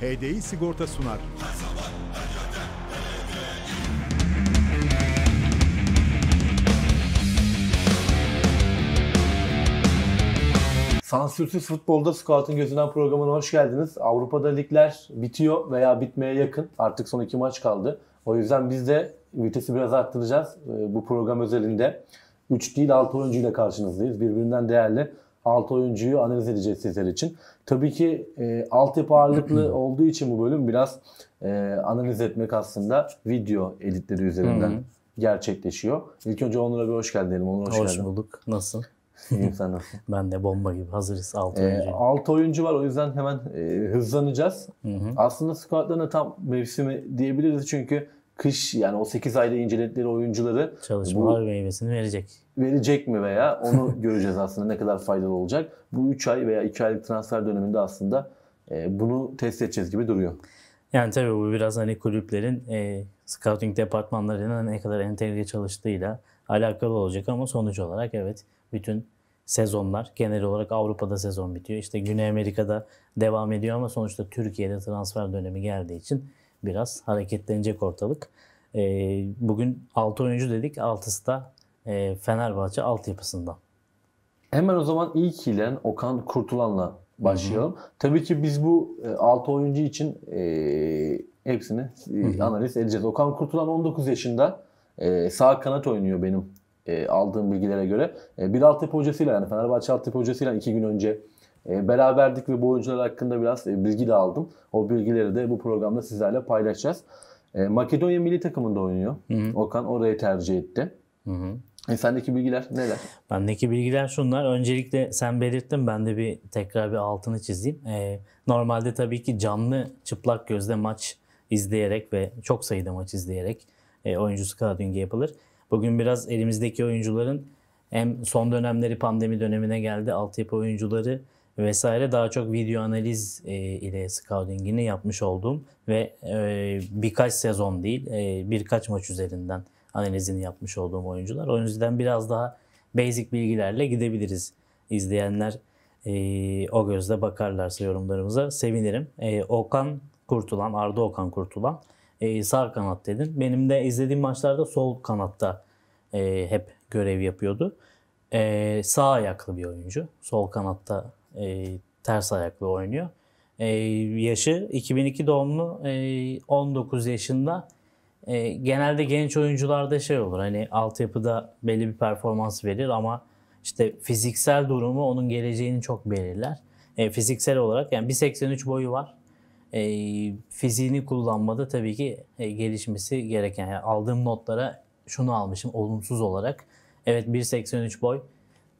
HDI Sigorta sunar. Sansürsüz futbolda Scout'un gözünden programına hoş geldiniz. Avrupa'da ligler bitiyor veya bitmeye yakın. Artık son iki maç kaldı. O yüzden biz de vitesi biraz arttıracağız e, bu program özelinde. 3 değil 6 oyuncuyla karşınızdayız. Birbirinden değerli 6 oyuncuyu analiz edeceğiz sizler için. Tabii ki e, altyapı ağırlıklı olduğu için bu bölüm biraz e, analiz etmek aslında video editleri üzerinden gerçekleşiyor. İlk önce Onur'a bir hoş geldin diyelim. Onur hoş, hoş geldin. bulduk. Nasılsın? İyiyim sen nasılsın? ben de bomba gibi hazırız 6 ee, oyuncu. 6 oyuncu var o yüzden hemen e, hızlanacağız. Hı hı. Aslında squadlarına tam mevsimi diyebiliriz çünkü kış yani o 8 ayda inceledikleri oyuncuları çalışmalar bu, meyvesini verecek. Verecek mi veya onu göreceğiz aslında ne kadar faydalı olacak. Bu 3 ay veya 2 aylık transfer döneminde aslında e, bunu test edeceğiz gibi duruyor. Yani tabii bu biraz hani kulüplerin e, scouting departmanlarının ne kadar entegre çalıştığıyla alakalı olacak ama sonuç olarak evet bütün sezonlar genel olarak Avrupa'da sezon bitiyor. İşte Güney Amerika'da devam ediyor ama sonuçta Türkiye'de transfer dönemi geldiği için biraz. Hareketlenecek ortalık. E, bugün 6 oyuncu dedik. 6'sı da e, Fenerbahçe altyapısından. Hemen o zaman ilk ilen Okan Kurtulan'la başlayalım. Hı-hı. Tabii ki biz bu 6 e, oyuncu için e, hepsini Hı-hı. E, analiz edeceğiz. Okan Kurtulan 19 yaşında e, sağ kanat oynuyor benim e, aldığım bilgilere göre. E, bir altyapı hocasıyla yani Fenerbahçe altyapı hocasıyla 2 gün önce e, beraberdik ve bu oyuncular hakkında biraz e, bilgi de aldım. O bilgileri de bu programda sizlerle paylaşacağız. E, Makedonya milli takımında oynuyor. Hı hı. Okan orayı tercih etti. Hı hı. E sendeki bilgiler neler? Bendeki bilgiler şunlar. Öncelikle sen belirttin. Ben de bir tekrar bir altını çizeyim. E, normalde tabii ki canlı çıplak gözle maç izleyerek ve çok sayıda maç izleyerek e, oyuncusu kadringe yapılır. Bugün biraz elimizdeki oyuncuların hem son dönemleri pandemi dönemine geldi. Altyapı oyuncuları vesaire daha çok video analiz e, ile scoutingini yapmış olduğum ve e, birkaç sezon değil e, birkaç maç üzerinden analizini yapmış olduğum oyuncular. O yüzden biraz daha basic bilgilerle gidebiliriz izleyenler. E, o gözle bakarlarsa yorumlarımıza sevinirim. E, Okan Kurtulan, Arda Okan Kurtulan e, sağ kanat dedim. Benim de izlediğim maçlarda sol kanatta e, hep görev yapıyordu. E, sağ ayaklı bir oyuncu. Sol kanatta e, ters ayaklı oynuyor. E, yaşı 2002 doğumlu e, 19 yaşında. E, genelde genç oyuncularda şey olur hani altyapıda belli bir performans verir ama işte fiziksel durumu onun geleceğini çok belirler. E, fiziksel olarak yani 1.83 boyu var. E, fiziğini kullanmada tabii ki e, gelişmesi gereken. Yani aldığım notlara şunu almışım olumsuz olarak. Evet 1.83 boy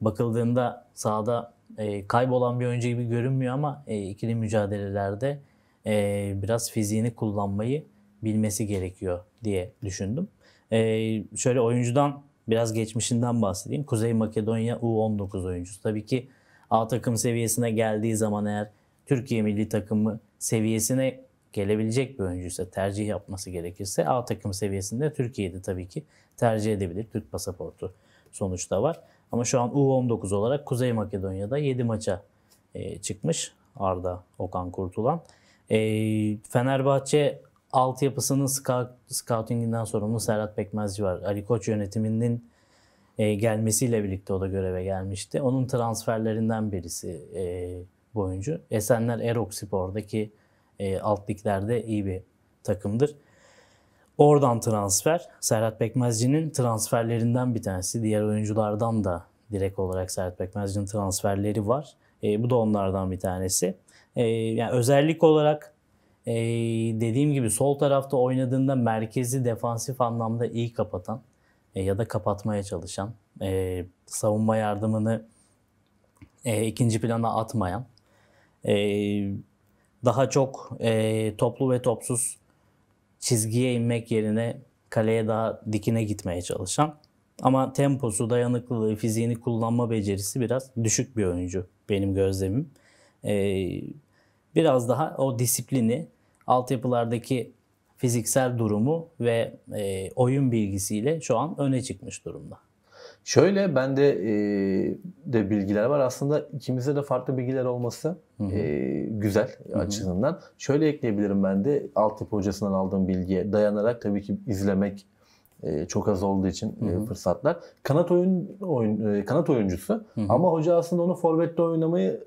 bakıldığında sahada e, kaybolan bir oyuncu gibi görünmüyor ama e, ikili mücadelelerde e, biraz fiziğini kullanmayı bilmesi gerekiyor diye düşündüm. E, şöyle oyuncudan biraz geçmişinden bahsedeyim. Kuzey Makedonya U19 oyuncusu. Tabii ki A takım seviyesine geldiği zaman eğer Türkiye milli takımı seviyesine gelebilecek bir oyuncuysa, tercih yapması gerekirse A takım seviyesinde Türkiye'de tabii ki tercih edebilir. Türk pasaportu sonuçta var. Ama şu an U19 olarak Kuzey Makedonya'da 7 maça e, çıkmış Arda Okan Kurtulan. E, Fenerbahçe altyapısının scoutinginden sorumlu Serhat Pekmezci var. Ali Koç yönetiminin e, gelmesiyle birlikte o da göreve gelmişti. Onun transferlerinden birisi e, bu oyuncu. Esenler Erok Spor'daki e, alt liglerde iyi bir takımdır. Oradan transfer. Serhat Bekmezci'nin transferlerinden bir tanesi. Diğer oyunculardan da direkt olarak Serhat Bekmezci'nin transferleri var. E, bu da onlardan bir tanesi. E, yani özellik olarak e, dediğim gibi sol tarafta oynadığında merkezi defansif anlamda iyi kapatan e, ya da kapatmaya çalışan, e, savunma yardımını e, ikinci plana atmayan, e, daha çok e, toplu ve topsuz çizgiye inmek yerine kaleye daha dikine gitmeye çalışan ama temposu, dayanıklılığı, fiziğini kullanma becerisi biraz düşük bir oyuncu benim gözlemim. Ee, biraz daha o disiplini, altyapılardaki fiziksel durumu ve e, oyun bilgisiyle şu an öne çıkmış durumda. Şöyle bende e, de bilgiler var. Aslında ikimizde de farklı bilgiler olması e, güzel Hı-hı. açısından. Şöyle ekleyebilirim ben de altyapı hocasından aldığım bilgiye dayanarak tabii ki izlemek e, çok az olduğu için e, fırsatlar. Kanat oyun, oyun e, kanat oyuncusu Hı-hı. ama hoca aslında onu forvette oynamayı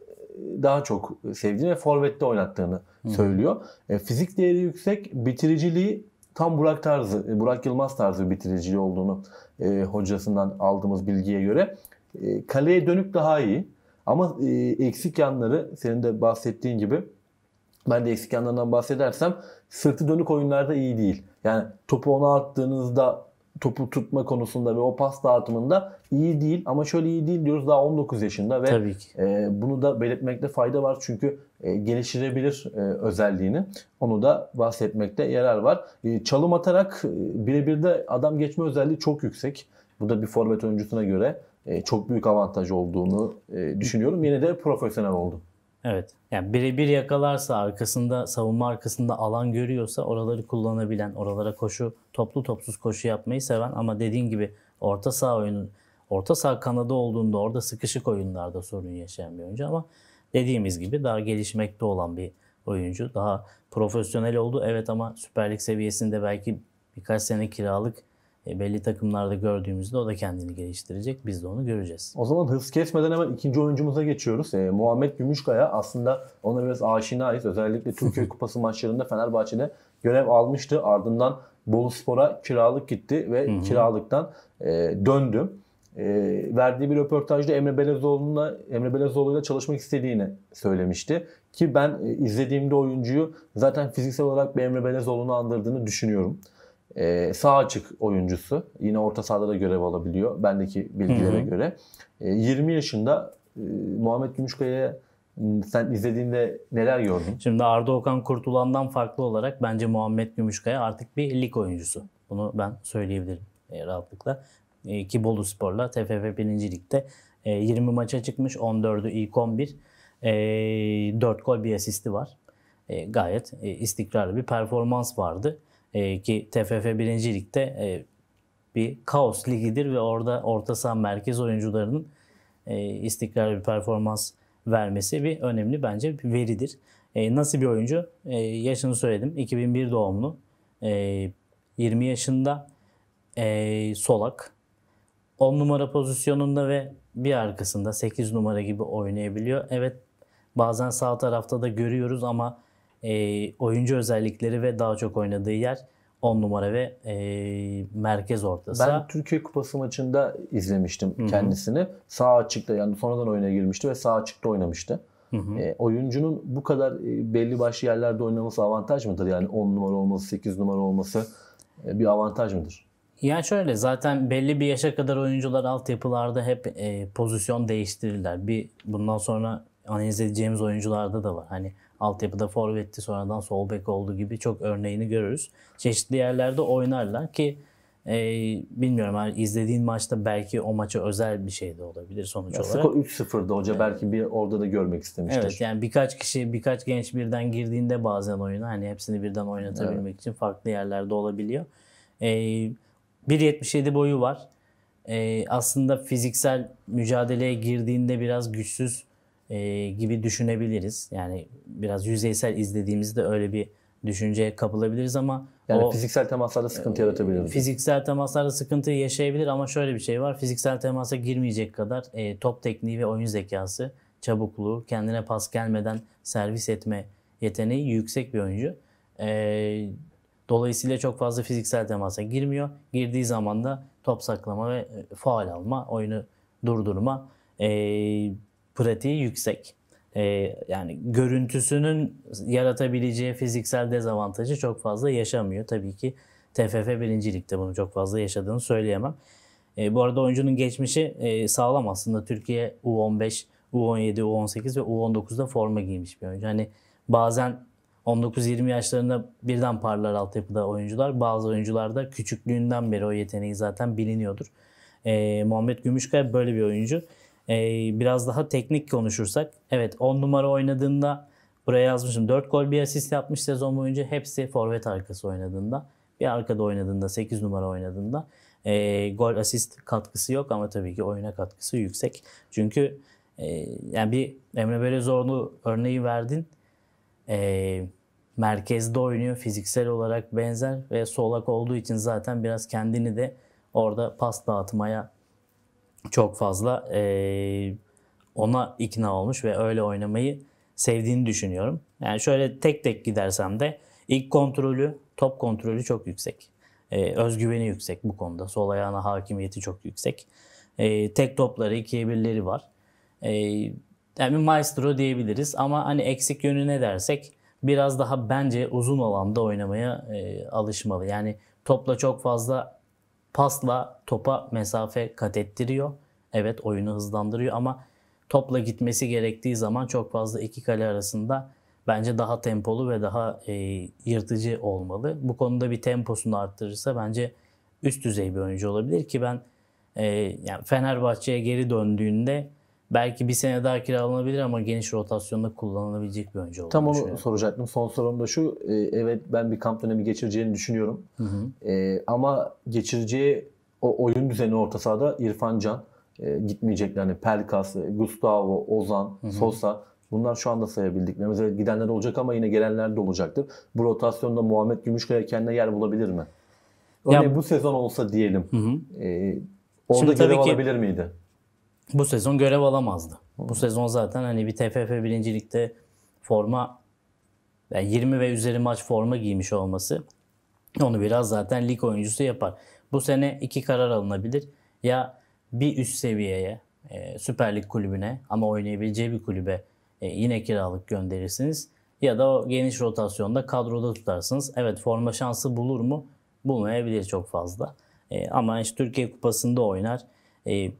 daha çok sevdiğini ve forvette oynattığını Hı-hı. söylüyor. E, fizik değeri yüksek, bitiriciliği tam Burak tarzı, e, Burak Yılmaz tarzı bir bitiriciliği olduğunu e, hocasından aldığımız bilgiye göre. E, kaleye dönük daha iyi. Ama e, eksik yanları senin de bahsettiğin gibi ben de eksik yanlarından bahsedersem sırtı dönük oyunlarda iyi değil. Yani topu ona attığınızda topu tutma konusunda ve o pas dağıtımında iyi değil ama şöyle iyi değil diyoruz daha 19 yaşında ve Tabii ki. E, bunu da belirtmekte fayda var çünkü e, geliştirebilir e, özelliğini. Onu da bahsetmekte yarar var. E, çalım atarak e, birebir de adam geçme özelliği çok yüksek. Bu da bir forvet oyuncusuna göre e, çok büyük avantaj olduğunu e, düşünüyorum. Yine de profesyonel oldu. Evet. Yani birebir yakalarsa arkasında savunma arkasında alan görüyorsa oraları kullanabilen, oralara koşu, toplu topsuz koşu yapmayı seven ama dediğin gibi orta saha oyunu orta saha kanadı olduğunda orada sıkışık oyunlarda sorun yaşayan bir oyuncu ama dediğimiz gibi daha gelişmekte olan bir oyuncu. Daha profesyonel oldu evet ama Süper Lig seviyesinde belki birkaç sene kiralık e, belli takımlarda gördüğümüzde o da kendini geliştirecek. Biz de onu göreceğiz. O zaman hız kesmeden hemen ikinci oyuncumuza geçiyoruz. E, Muhammed Gümüşkaya aslında ona biraz aşinayız. Özellikle Türkiye Kupası maçlarında Fenerbahçe'de görev almıştı. Ardından Bolu Spor'a kiralık gitti ve Hı-hı. kiralıktan e, döndü. E, verdiği bir röportajda Emre Belezoğlu'na Emre Belezoğlu'yla çalışmak istediğini söylemişti ki ben e, izlediğimde oyuncuyu zaten fiziksel olarak bir Emre Belezoğlu'nu andırdığını düşünüyorum. E, sağ açık oyuncusu. Yine orta sahada da görev alabiliyor. Bendeki bilgilere Hı-hı. göre. E, ee, 20 yaşında e, Muhammed Gümüşkaya'ya sen izlediğinde neler gördün? Şimdi Arda Okan Kurtulan'dan farklı olarak bence Muhammed Gümüşkaya artık bir lig oyuncusu. Bunu ben söyleyebilirim e, rahatlıkla. E, ki Bolu Spor'la TFF 1. Lig'de e, 20 maça çıkmış. 14'ü ilk 11. E, 4 gol bir asisti var. E, gayet e, istikrarlı bir performans vardı. E, ki TFF 1. Lig'de e, bir kaos ligidir ve orada orta saha merkez oyuncularının e, istikrarlı bir performans vermesi bir önemli bence bir veridir. E, nasıl bir oyuncu? E, yaşını söyledim. 2001 doğumlu. E, 20 yaşında e, solak. 10 numara pozisyonunda ve bir arkasında 8 numara gibi oynayabiliyor. Evet bazen sağ tarafta da görüyoruz ama e, oyuncu özellikleri ve daha çok oynadığı yer 10 numara ve e, merkez ortası. Ben Türkiye Kupası maçında izlemiştim Hı-hı. kendisini. Sağ açıkta yani sonradan oyuna girmişti ve sağ açıkta oynamıştı. E, oyuncunun bu kadar e, belli başlı yerlerde oynaması avantaj mıdır? Yani 10 numara olması, 8 numara olması e, bir avantaj mıdır? Yani şöyle zaten belli bir yaşa kadar oyuncular altyapılarda hep e, pozisyon değiştirirler. Bir bundan sonra analiz edeceğimiz oyuncularda da var. Hani altyapıda forvetti sonradan sol bek oldu gibi çok örneğini görürüz. Çeşitli yerlerde oynarlar ki e, bilmiyorum yani izlediğin maçta belki o maça özel bir şey de olabilir sonuç ya olarak. Skor 3-0'da hoca yani, belki bir orada da görmek istemiştir. Evet yani birkaç kişi birkaç genç birden girdiğinde bazen oyunu, hani hepsini birden oynatabilmek evet. için farklı yerlerde olabiliyor. E, 1.77 boyu var. E, aslında fiziksel mücadeleye girdiğinde biraz güçsüz e, gibi düşünebiliriz. Yani biraz yüzeysel izlediğimizde öyle bir düşünceye kapılabiliriz ama yani o, fiziksel temaslarda sıkıntı yaratabilir. E, fiziksel temaslarda sıkıntı yaşayabilir ama şöyle bir şey var. Fiziksel temasa girmeyecek kadar e, top tekniği ve oyun zekası, çabukluğu, kendine pas gelmeden servis etme yeteneği yüksek bir oyuncu. E, dolayısıyla çok fazla fiziksel temasa girmiyor. Girdiği zaman da top saklama ve e, faal alma, oyunu durdurma e, pratiği yüksek. E, yani görüntüsünün yaratabileceği fiziksel dezavantajı çok fazla yaşamıyor. Tabii ki TFF birincilikte bunu çok fazla yaşadığını söyleyemem. E, bu arada oyuncunun geçmişi e, sağlam aslında. Türkiye U15, U17, U18 ve U19'da forma giymiş bir oyuncu. Hani bazen 19-20 yaşlarında birden parlar altyapıda oyuncular. Bazı oyuncularda küçüklüğünden beri o yeteneği zaten biliniyordur. E, Muhammed Gümüşkaya böyle bir oyuncu. Ee, biraz daha teknik konuşursak evet 10 numara oynadığında buraya yazmışım 4 gol bir asist yapmış sezon boyunca hepsi forvet arkası oynadığında bir arkada oynadığında 8 numara oynadığında e, gol asist katkısı yok ama tabii ki oyuna katkısı yüksek. Çünkü e, yani bir Emre Belezoğlu örneği verdin. E, merkezde oynuyor. Fiziksel olarak benzer ve solak olduğu için zaten biraz kendini de orada pas dağıtmaya çok fazla e, ona ikna olmuş ve öyle oynamayı sevdiğini düşünüyorum. Yani şöyle tek tek gidersem de ilk kontrolü, top kontrolü çok yüksek. E, özgüveni yüksek bu konuda. Sol ayağına hakimiyeti çok yüksek. E, tek topları, ikiye birleri var. E, yani maestro diyebiliriz ama hani eksik yönü ne dersek biraz daha bence uzun alanda oynamaya e, alışmalı. Yani topla çok fazla Pasla topa mesafe kat ettiriyor. Evet oyunu hızlandırıyor ama topla gitmesi gerektiği zaman çok fazla iki kale arasında bence daha tempolu ve daha e, yırtıcı olmalı. Bu konuda bir temposunu arttırırsa bence üst düzey bir oyuncu olabilir ki ben e, yani Fenerbahçe'ye geri döndüğünde Belki bir sene daha kiralanabilir ama geniş rotasyonda kullanılabilecek bir oyuncu olur. Tam onu soracaktım. Son sorum da şu. Ee, evet ben bir kamp dönemi geçireceğini düşünüyorum. Hı hı. E, ama geçireceği o oyun düzeni orta sahada İrfan Can e, gitmeyecekler. Hani Pelkas, Gustavo, Ozan, hı hı. Sosa bunlar şu anda sayabildiklerimiz. Evet gidenler olacak ama yine gelenler de olacaktır. Bu rotasyonda Muhammed Gümüşkaya kendine yer bulabilir mi? Örneğin ya, bu sezon olsa diyelim. Hı hı. E, orada görev alabilir miydi? bu sezon görev alamazdı. Bu sezon zaten hani bir TFF birincilikte forma yani 20 ve üzeri maç forma giymiş olması onu biraz zaten lig oyuncusu yapar. Bu sene iki karar alınabilir. Ya bir üst seviyeye e, Süper Lig kulübüne ama oynayabileceği bir kulübe e, yine kiralık gönderirsiniz. Ya da o geniş rotasyonda kadroda tutarsınız. Evet forma şansı bulur mu? Bulmayabilir çok fazla. E, ama işte Türkiye Kupası'nda oynar. E,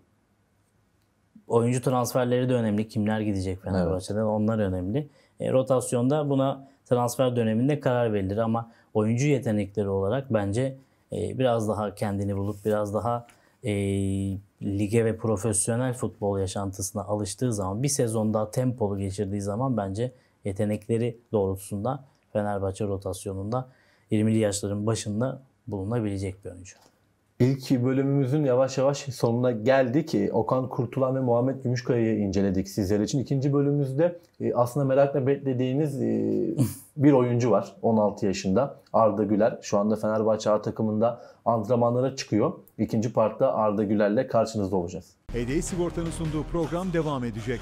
Oyuncu transferleri de önemli. Kimler gidecek Fenerbahçe'den evet. onlar önemli. E, rotasyonda buna transfer döneminde karar verilir ama oyuncu yetenekleri olarak bence e, biraz daha kendini bulup biraz daha e, lige ve profesyonel futbol yaşantısına alıştığı zaman bir sezon daha tempolu geçirdiği zaman bence yetenekleri doğrultusunda Fenerbahçe rotasyonunda 20'li yaşların başında bulunabilecek bir oyuncu. İlk bölümümüzün yavaş yavaş sonuna geldi ki Okan Kurtulan ve Muhammed Gümüşkaya'yı inceledik sizler için. İkinci bölümümüzde e, aslında merakla beklediğiniz e, bir oyuncu var 16 yaşında Arda Güler. Şu anda Fenerbahçe A takımında antrenmanlara çıkıyor. İkinci partta Arda Güler'le karşınızda olacağız. Hediye Sigorta'nın sunduğu program devam edecek.